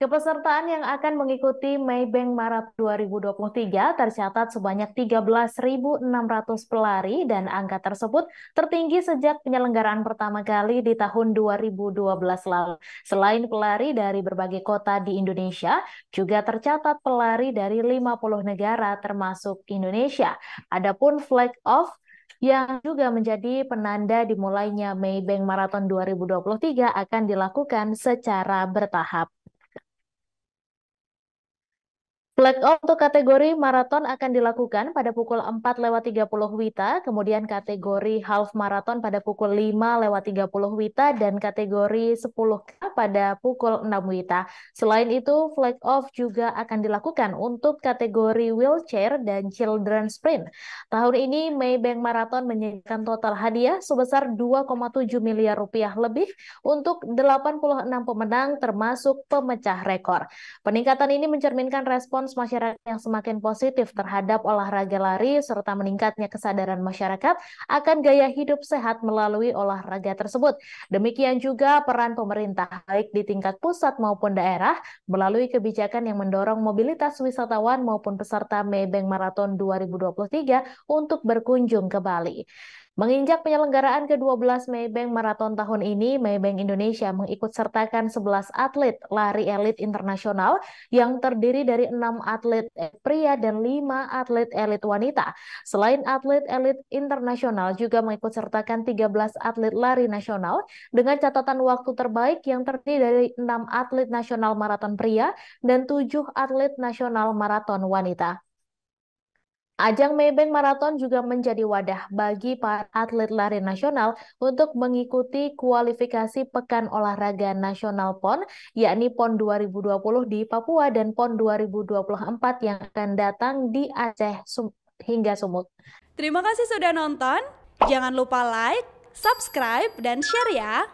Kepesertaan yang akan mengikuti Maybank Maret 2023 tercatat sebanyak 13.600 pelari dan angka tersebut tertinggi sejak penyelenggaraan pertama kali di tahun 2012 lalu. Selain pelari dari berbagai kota di Indonesia, juga tercatat pelari dari 50 negara termasuk Indonesia. Adapun flag off yang juga menjadi penanda dimulainya Maybank Marathon 2023 akan dilakukan secara bertahap. Flag off untuk kategori maraton akan dilakukan pada pukul 4 lewat 30 WITA, kemudian kategori half maraton pada pukul 5 lewat 30 WITA, dan kategori 10K pada pukul 6 WITA. Selain itu, flag off juga akan dilakukan untuk kategori wheelchair dan children sprint. Tahun ini Maybank Marathon menyediakan total hadiah sebesar 2,7 miliar rupiah lebih untuk 86 pemenang termasuk pemecah rekor. Peningkatan ini mencerminkan respons respons masyarakat yang semakin positif terhadap olahraga lari serta meningkatnya kesadaran masyarakat akan gaya hidup sehat melalui olahraga tersebut. Demikian juga peran pemerintah baik di tingkat pusat maupun daerah melalui kebijakan yang mendorong mobilitas wisatawan maupun peserta Maybank Marathon 2023 untuk berkunjung ke Bali. Menginjak penyelenggaraan ke-12 Maybank Marathon tahun ini, Maybank Indonesia mengikut sertakan 11 atlet lari elit internasional yang terdiri dari enam atlet pria dan 5 atlet elit wanita. Selain atlet elit internasional juga mengikut sertakan 13 atlet lari nasional dengan catatan waktu terbaik yang terdiri dari 6 atlet nasional maraton pria dan 7 atlet nasional maraton wanita. Ajang Maybank Marathon juga menjadi wadah bagi para atlet lari nasional untuk mengikuti kualifikasi Pekan Olahraga Nasional PON, yakni PON 2020 di Papua dan PON 2024 yang akan datang di Aceh Sum hingga Sumut. Terima kasih sudah nonton. Jangan lupa like, subscribe, dan share ya.